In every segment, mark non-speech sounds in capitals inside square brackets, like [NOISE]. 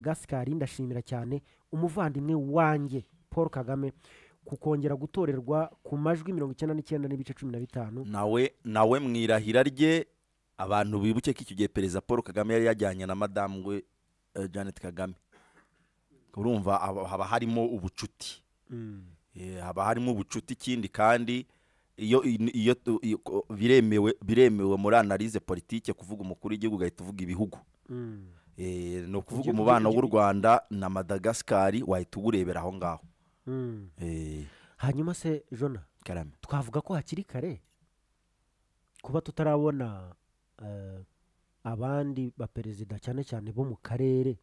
gasikari ndashimira cyane umuvandimwe wanjye paul kagame kukongera gutorerwa ku majwi mirongo icyenda n'icyenda n'ibice cumi na bitanu nawe nawe mu irahira rye abantu bibuke ko icyo gihe perezida paul kagame yari yajyanye na madamu we eh, janet kagame urumva haba harimo ubucuti mm. eh, haba harimo ubucuti ikindi kandi iyo iyo biremewe biremewe muri analize politiki kuvuga umukuru w'igihugu ugahita uvuga ibihugu mm. Eh, ni ukuvuga umubano w'u rwanda na madagasikari wahita uwurebera aho ngaho hmm. eh. hanyuma se jona twavuga ko hakiri kare kuba tutarabona eh, abandi baperezida cyane cyane bo mu karere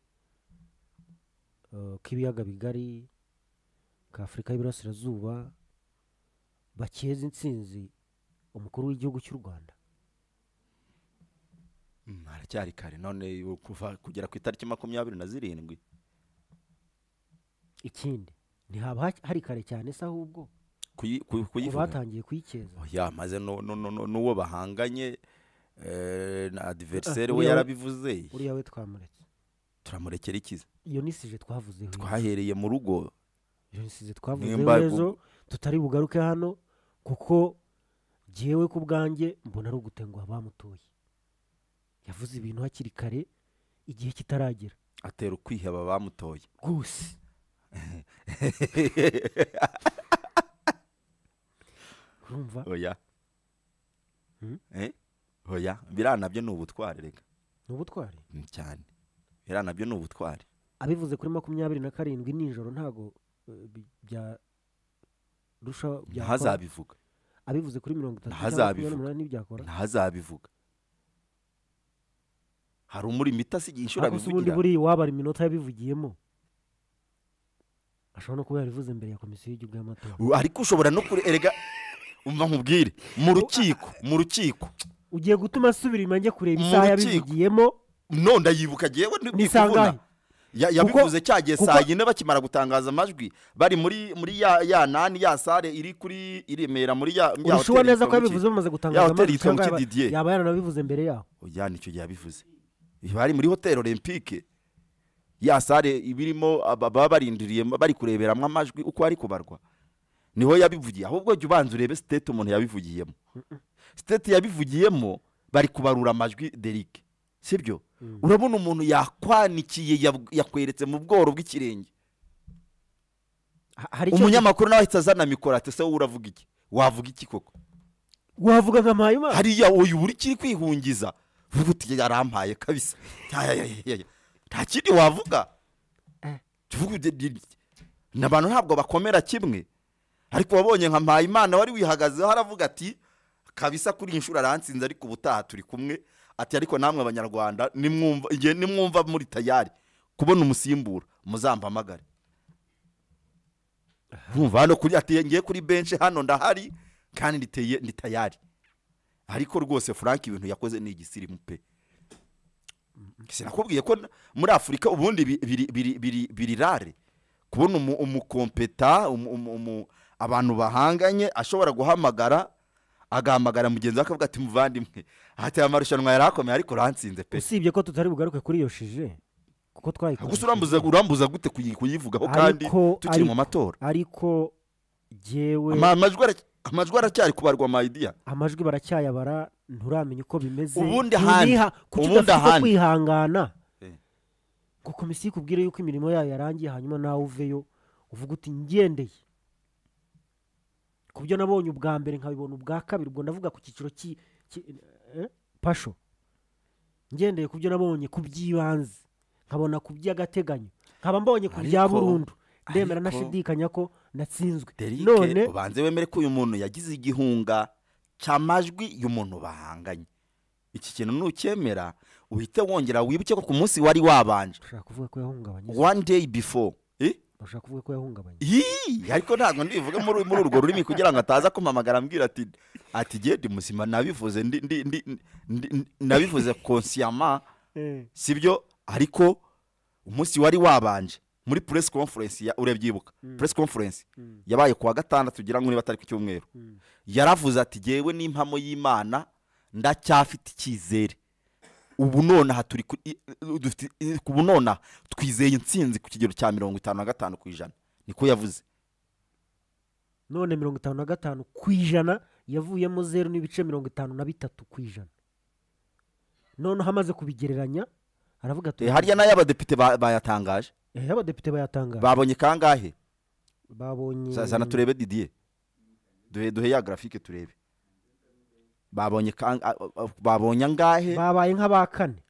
k'ibiyaga bigari k'afurika y'iburasirazuba bakeza intsinzi umukuru w'igihugu cy'u rwanda Hmm, haracyari kare none kuva kugera ku itariki makumyabiri na zirindwi ikindi ntihaba hari kare cyane se ahubwo kuyivuga batangiye kuyikeza oh, yamaze n'uwo bahanganye eh, na adiveriseri eh, we yarabivuze uriya we twamuretse turamurekera ikiza iyo nisije twavuzeho twahereye mu rugo iyo nisije twavuzeho ejo tutari bugaruke hano kuko ngewe ku bwanjye mbona ari ugutenguha abamutuye yavuze ibintu hakiri kare igihe kitaragera atera ukwiheba bamutoye rwose [LAUGHS] urumva oya hmm? eh? oya biriya nabyo ni ubutwari reka ni ubutwari mm, cyane biriya nabyo ni ubutwari abivuze kuri makumyabiri na karindwi nijoro ntabwo eh, byarushaho byahazabivuga abivuze kuri mirongo itatu cyangwa makumyabiri n'umunani ntibyakoraga ntahazabivuga hari umurimita asigaye inshuro abivugira ubundi buriya wabara iminota yabivugiyemo ashobora no kuba yarivuze imbere ya komisiyo y'igihugu y'amatora ariko ushobora no kurega umva nkubwire mu rukiko mu rukiko ugiye gutuma asubira inyuma njye kureba isaha yabivugiyemo nonda yibuka agiye ni sangahe yabivuze cyagiye saa yine bakimara gutangaza amajwi bari muri muri ya ya nani ya sare iri kuri i remera muri ya urushijeho neza ko yabivuze bamaze gutangaza amajwi yaba yaranabivuze mbere yaho ujyana icyo gihe yabivuze bari muri hoteli olympique ya sare ibirimo baba barindiriye bari kureberamo amajwi uko ari kubarwa niho yabivugiye ahubwo jya ubanza urebe sitete umuntu yabivugiyemo sitete yabivugiyemo bari kubarura amajwi derike sibyo mm. urabona umuntu yakwanikiye yakweretse mu bworo bw'ikirenge umunyamakuru nawe ahita azana mikoro ati se uravuga iki wavuga iki koko wavuga nka mpayimana hariya uyu uri kiri kwihungiza uti yarampaye kabisa nta kindi wavuga eh. abantu ntabwo bakomera kimwe ariko wabonye nka mpayimana wari wihagazeho aravuga ati kabisa kuri iyi nshuro aransinze ariko ubutaha turi kumwe ati ariko namwe abanyarwanda nimwumva muri tayari kubona umusimbura muzampamagare hano kuri ati ngiye kuri benshi hano ndahari kandi ni tayari ariko rwose frank ibintu yakoze ni igisirimu pe sinakubwiye ko muri afurika ubundi biri rare kubona umukompeta abantu bahanganye ashobora guhamagara agahamagara mugenzi we akavuga ati muvandimwe hati amarushanwa yari akomeye ariko uransinze pe usibye ko tutari bugaruke kuri iyo shije kuko twayikoresheje gusa urambuza urambuza gute kuyivugaho kandi tukiri mu matora ariko yewe amajwi amajwi aracyari kubarwa mayidiya amajwi baracyayabara nturamenya uko bimeze ubundi ahandi kuko udafite kwihangana eh. ngo komisiyo ikubwire yuko imirimo yayo yarangiye hanyuma nawe uveyo uvuga uti ngendeye ku byo nabonye ubwa mbere nkabibona ubwa kabiri ubwo ndavuga ku cyiciro eh, pasho ngendeye ku byo nabonye ku by'ibanze nkabona ku by'agateganyo nkaba mbonye ku bya burundu ndemera nashidikanya ko natsinzwe none ubanze wemere ko uyu muntu yagize igihunga cy'amajwi y'umuntu bahanganye iki kintu nukemera uhite wongera wibuke ko ku munsi wari wabanje ushobora kuvuga ko one day before eh? ushobora kuvuga ko yahungabanye ariko ntabwo ndibivuge muri urwo rurimi kugira ngo ataza kumpamagara ambwira ati ati gedi muzima nabivuze ndi ndi ndi nabivuze konsiyama eh. sibyo ariko umunsi wari wabanje muri press conference ya urebyibuka hmm. press conference hmm. yabaye wa gatandatu ugira ngo niba atari ku cyumweru hmm. yaravuze ati ngewe n'impamo y'imana ndacyafite icyizere ubu nonaha turi ubu nonaha twizeye insinzi ku kigero cya mirongo itanu na gatanu ku ijana niko yavuze none mirongo itanu na gatanu ku ijana yavuyemo zeru n'ibice mirongo itanu na bitatu ku ijana noneho amaze kubigereranya aravuga ati eh, harya n'ay'abadepite bayatangaje abadepite bayatangaje babonye kangahe babonye zana turebe didiye duhe duhe ya garafike turebe babonye babonye angahe babaye nk'abakane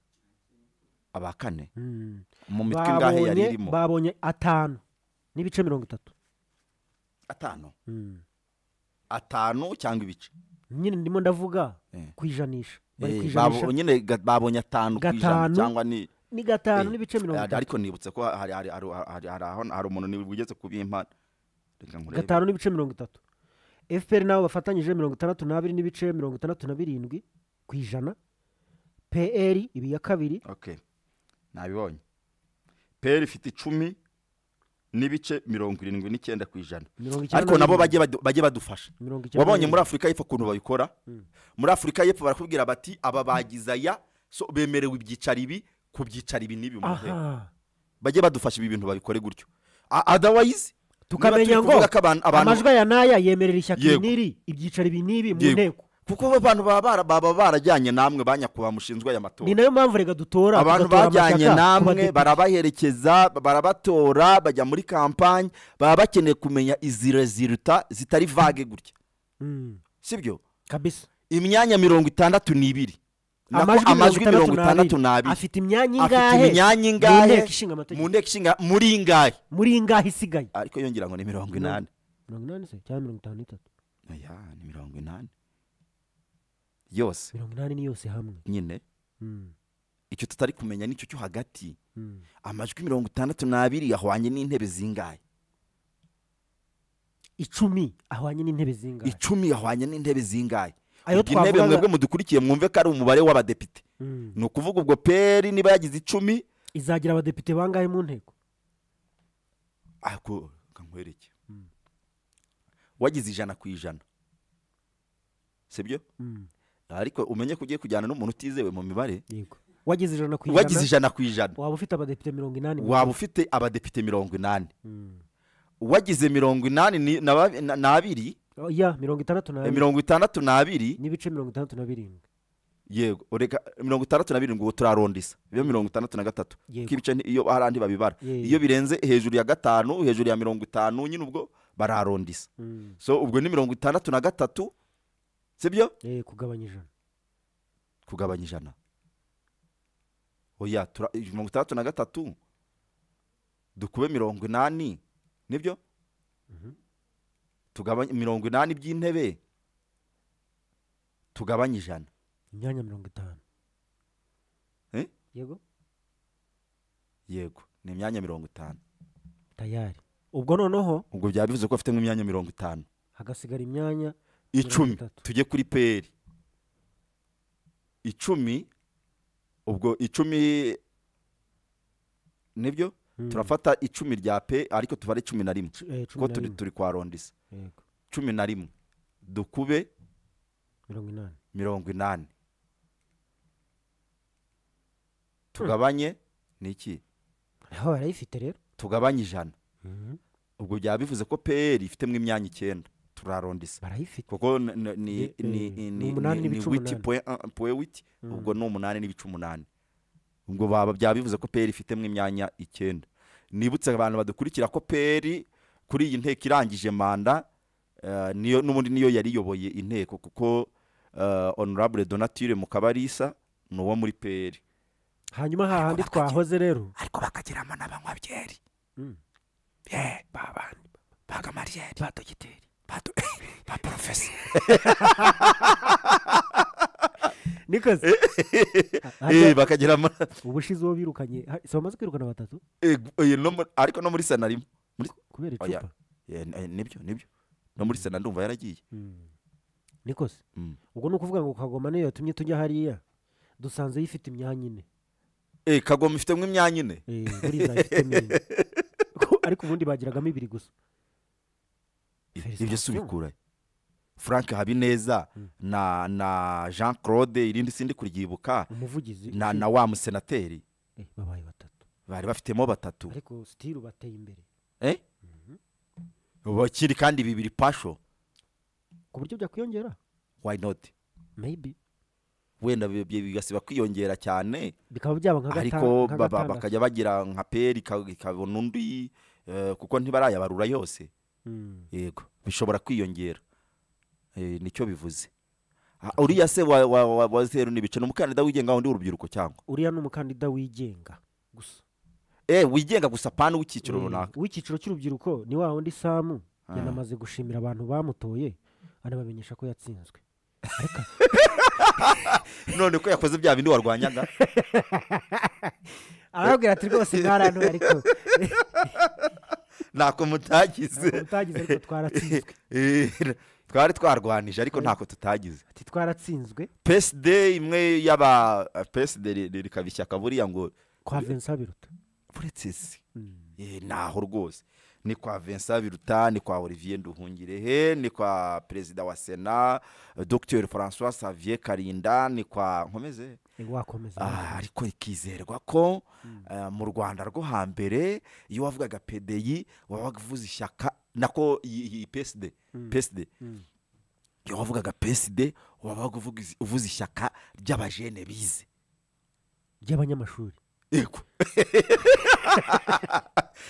kane hmm. mu mitwe ingahe yari irimo babonye atanu n'ibice mirongo itatu atanu hmm. atanu cyangwa ibice nyine ndimo ndavuga eh. ku ijanisha eh, nyine babonye atanu ku ijana cyangwa ni ni gatanu n'ibice mirongo eh, itatu ariko nibutse ko hari umuntu ugeze ku bimpa gatanu n'ibice mirongo itatu fpr nabo bafatanyije mirongo itandatu n'abiri n'ibice mirongo itandatu na birindwi ku ijana pr ibi ya kabiri nabibonye pr ifite icumi n'ibice mirongo irindwi n'icyenda ku ijana ariko nabo bajye badufasha wabonye muri afurika y'epfo ukuntu babikora hmm. muri afurika y'epfo barakubwira bati aba bagize aya bemerewe ibyicaro ibi kubyicaro ibi n'ibi bajye badufasha ibi bintu babikore gutyo adawayizi tukamenya ngo amajwi aya n'aya yemerera ishyaka ibi n'iri ibyicaro ibi n'ibi mu nteko kuko abantu baba barajyanye namwe ba nyakubahwa mushinzwe aya matora ni nayo mpamvu reka dutora abantu bajyanye namwe barabaherekeza barabatora bajya muri kampani baba bakeneye kumenya izi reziruta zitari vage gutya hmm. sibyo byo imyanya mirongo itandatu n'ibiri amajwi mirongo itandatu n'abiri afite imyanya ingahe afite imyanya ingahe mu nteko ishinga muri ingahe muri ingahe isigaye ariko yongera ngo ni mirongo inani mirongo inani se cyangwa mirongo itanu n'itatu ni mirongo inani yose mirongo inani ni yose hamwe nyine hmm. icyo tutari kumenya nicyo cyo hagati hmm. amajwi mirongo itandatu n'abiri ahwanye n'intebe zingahe icumi ahwanye n'intebe zingahe icumi ahwanye n'intebe zingahe ayo twavugaga mwebwe mudukurikiye mwumve ko ari umubare w'abadepite hmm. ni ukuvuga ubwo peri niba yagize icumi izagira abadepite bangahe mu nteko ako kankwereke hmm. wagize ijana ku ijana sibyo hmm. ariko umenye ko ugiye kujyana n'umuntu utizewe mu mibare wagize ijana ku ijana wagize ijana ku ijana waba ufite abadepite mirongo inani waba ufite abadepite mirongo inani uwagize mirongo inani na abiri Oh, ya mirongo itandatu na eh, mirongo itandatu n'abiri n'ibice mirongo itandatu na birindwi yego reka mirongo itandatu na birindwi ubu turarondisa bibe mirongo itandatu na gatatu k'ibice iyo hari andi babibara iyo birenze hejuru ya gatanu hejuru ya mirongo itanu nyine ubwo bararondiza mm. so ubwo ni mirongo itandatu na gatatu si byo eh, kugabanya ijana kugabanya ijana oya mirongo itandatu na gatatu dukube mirongo inani nibyo mhm. tugabanye mirongo inani by'intebe tugabanye ijana imyanya mirongo itanu eh? yego yego ni imyanya mirongo itanu tayari ubwo noneho ubwo byaba bivuze ko afitemo imyanya mirongo itanu hagasigara imyanya icumi tujye kuri peri icumi ubwo icumi nibyo Hmm. turafata icumi rya pe ariko tuba ari cumi na rimwe kuko eh, turi turi kwa rondisi cumi na rimwe dukube mirongo inani hmm. tugabanye ni iki barayifite rero tugabanye ijana hmm. ubwo byaba bivuze ko peyeri ifitemo imyanya icyenda turarondisa barayifite kuko ni witi poye witi ubwo ni umunani n'ibice umunani ngo baba byaba bivuze ko peri ifitemo imyanya icyenda nibutse abantu badukurikira ko peri kuri iyi nteko irangije manda eh, n'ubundi niyo yariyoboye inteko kuko eh, honorable donatire mukabarisa ni uwo muri peri hanyuma hahandi twahoze rero ariko bakageramo n'abanywa byeri mm. babandi bagamariyeri badogiteri baporofesi [LAUGHS] [LAUGHS] n'ikazi eh, eh, bakagira ubushize uwo birukanye si bamaze kwirukana batatu eh, ariko no muri sana rimwe kubera oh, icupa nibyo nibyo no muri sana ndumva yaragiye hmm. nikoze hmm. ubwo ni ukuvuga ngo kagoma niyo yatumye tujya hariya dusanze yifite imyanya ine kagoma ifitemo imyanya ine [LAUGHS] ariko ubundi bagiragamo ibiri gusa ibyo si ubikurayo frank habineza hmm. na na jean claude irindi sindi kuryibuka umuvugizi na na wa musenateri eh, babaye batatu bari bafitemo batatu ariko sitiru bateye imbere eh? mhm. bakiri kandi bibiri pasho ku buryo byakwiyongera why not maybe wenda bigasiba kwiyongera cyane bikaba byaba nka ariko bakajya bagira nka peri ikabona undi eh, kuko ntibarayabarura yose hmm. yego bishobora kwiyongera Eh, nicyo bivuze ah, uriya se wa zeru n'ibice ni umukandida wigenga wundi w'urubyiruko cyangwa uriya ni umukandida wigenga gusa eee eh, wigenga gusa pana w'icyiciro mm, runaka w'icyiciro cy'urubyiruko ni wa wundi samu ah. yari gushimira abantu bamutoye anabamenyesha ko yatsinzwe [LAUGHS] none ko yakoze bya bindi warwanyaga [LAUGHS] arababwira ati rwose mwaranduye [LAUGHS] ariko ntako mutagize mutagize ariko twaratsinzwe eh, twari twarwanije ariko ntako tutagize ati twaratsinzwe PSD imwe y'aba PSD rikaba ishyaka buriya ngo kwa Vincent Biruta uretse se mm. eh, naho rwose ni kwa Vincent Biruta ni kwa Olivier Nduhungirehe ni kwa perezida wa Sena Dr françois Xavier Karinda ni kwa nkomeze eh, ah, ariko ikizerwa ko mm. eh, mu Rwanda rwo hambere iyo wavugaga PDI wabaga uvuze ishyaka nako iyi peside iyo wavugaga peside wabaga uvuze ishyaka ry'abajene bize ry'abanyamashuri yego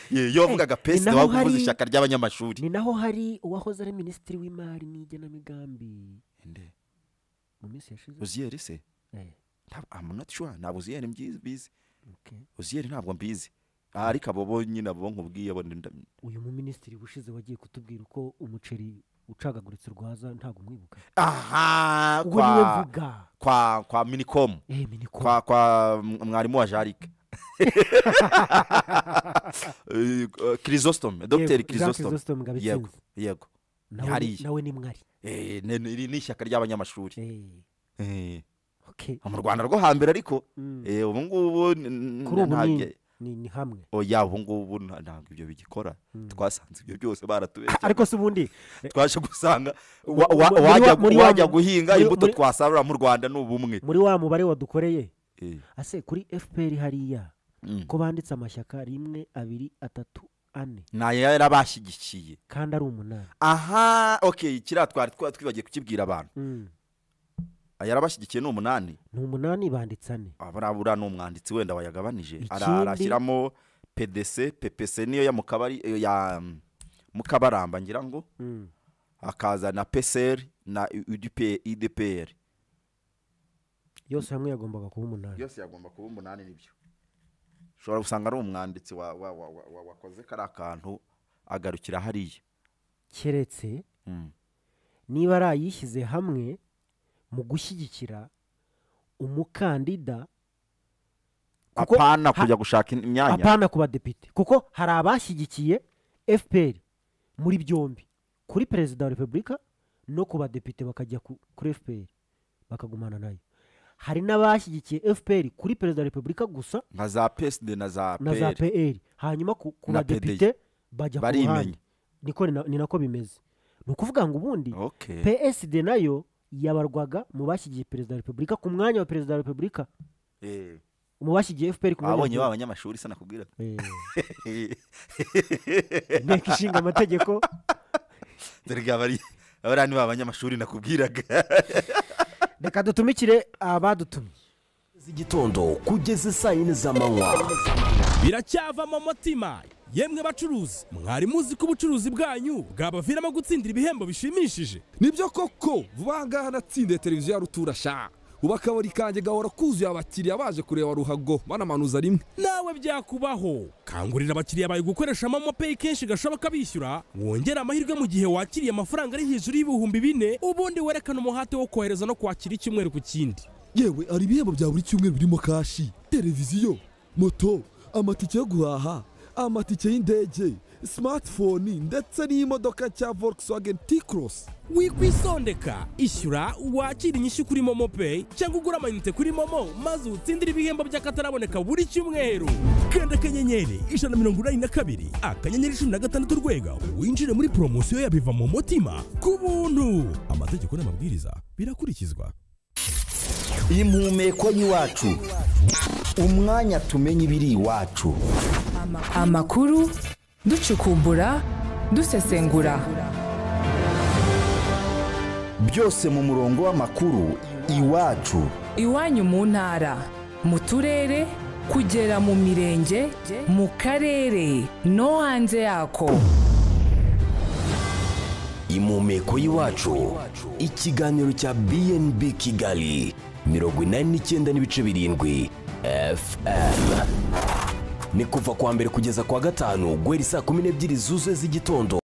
iyo [LAUGHS] wavugaga eh, peside wabaga uvuze ishyaka ry'abanyamashuri ni naho hari uwahoze ari minisitiri w'imari n'igenamigambi mu minsi yashize uziyeri se eh. ntabwo uziyeri mbizi uziyeri ntabwo mbizi ariko abo bo nyine abo nkubwiye bo uyu muminisitiri ushize wagiye kutubwira uko umuceri ucagaguritse rwaza ntabwo umwibuka aha ubwo kwa kwa minikomu eh, kwa kwa mwarimu wa jarike kirizositome dogiteri kirizositome yego yego nawe ni mwari eh, iri ni ishyaka ry'abanyamashuri eh. mu rwanda rwo hambere ariko mm. ubu ngubu kuri ni hamwe oya oh, ubu ngubu ntabwo ibyo bigikora hmm. twasanze ibyo byose baratubeshye ariko se ubundi eh, twaje gusanga wajya guhinga imbuto twasarura mu rwanda ni ubumwe muri wa mubare wadukoreye eh. ase kuri fpr hariya hmm. ko banditse amashyaka rimwe abiri atatu ane nayo yari abashyigikiye kandi ari umunani aha oke kiriya twari twibagiye kukibwira abantu hmm. yarabashyigikiye ni umunani ni umunani banditse ane abura ni umwanditsi wenda wayagabanije arashyiramo pedese pepese niyo ya mukabari eh, ya mm, mukabaramba ngira ngo mm. akaza na peseri na ideperi yose hamwe yagombaga kuba umunani yose yagomba kuba umunani nibyo ushobora gusanga ari umwanditsi wakoze kariya kantu agarukira hariya keretse mm. niba ari hamwe mu gushyigikira umukandida apana kujya gushaka imyanya apana ku badepite kuko hari abashyigikiye fpr muri byombi kuri perezida wa repubulika no ku badepite bakajya kuri fpr bakagumana nayo hari n'abashyigikiye fpr kuri perezida wa repubulika gusa na za psd na za pr hanyuma ku badepite bajya ku ruhande ni nako bimeze ni ukuvuga ngo ubundi psd nayo yabarwaga mu bashyigiye perezida wa repubulika ku mwanya wa perezida wa repubulika eh. mu bashyigiye efuperi ku mwanya wa ba banyamashuri isa nakubwira eh. inteko eh. ishinga amategeko [LAUGHS] dore abariya ni ba banyamashuri nakubwiraga [LAUGHS] reka dutumikire abadutumye z'igitondo kugeza isa yine z'amanywa biracyavamo umutima yemwe bacuruzi mwari muzi ko ubucuruzi bwanyu bwabaviramo gutsindira ibihembo bishimishije nibyo koko vuba ngaha natsindiye televiziyo ya rutura ubu akabari kanjye gahora kuzuye abakiriya baje kureba ruhago banamanuza rimwe nawe byakubaho kangurira abakiriya bawe gukoresha momo peyi kenshi gashoboka bishyura wongere amahirwe mu gihe wakiriye amafaranga ari hejuru y'ibihumbi bine ubundi werekana umuhate wo kohereza no kwakira icyumweru ku kindi yewe hari ibihembo bya buri cyumweru birimo kashi televiziyo moto amatike yo guhaha amatike y'indege smartphone ndetse n'imodoka cya Volkswagen T-Cross wikwisondeka ishyura wakira inyishyu kuri momo pay cyangwa ugura amayinite kuri momo maze utsindire ibihembo by'akataraboneka buri cyumweru kanda akanyenyeri ijana na mirongo inani na kabiri akanyenyeri cumi na gatandatu urwego winjire muri poromosiyo ya biva mu mutima ku buntu amategeko n'amabwiriza birakurikizwa impumeko y'iwacu umwanya tumenya ibiri iwacu amakuru ducukumbura dusesengura byose mu murongo w'amakuru iwacu iwanyu mu ntara mu turere kugera mu mirenge mu karere no hanze yako impumeko y'iwacu ikiganiro cya bnb kigali mirongo inani n'icyenda n'ibice birindwi fm ni kuva kwa mbere kugeza kwa gatanu guhera saa kumi n'ebyiri zuzuye z'igitondo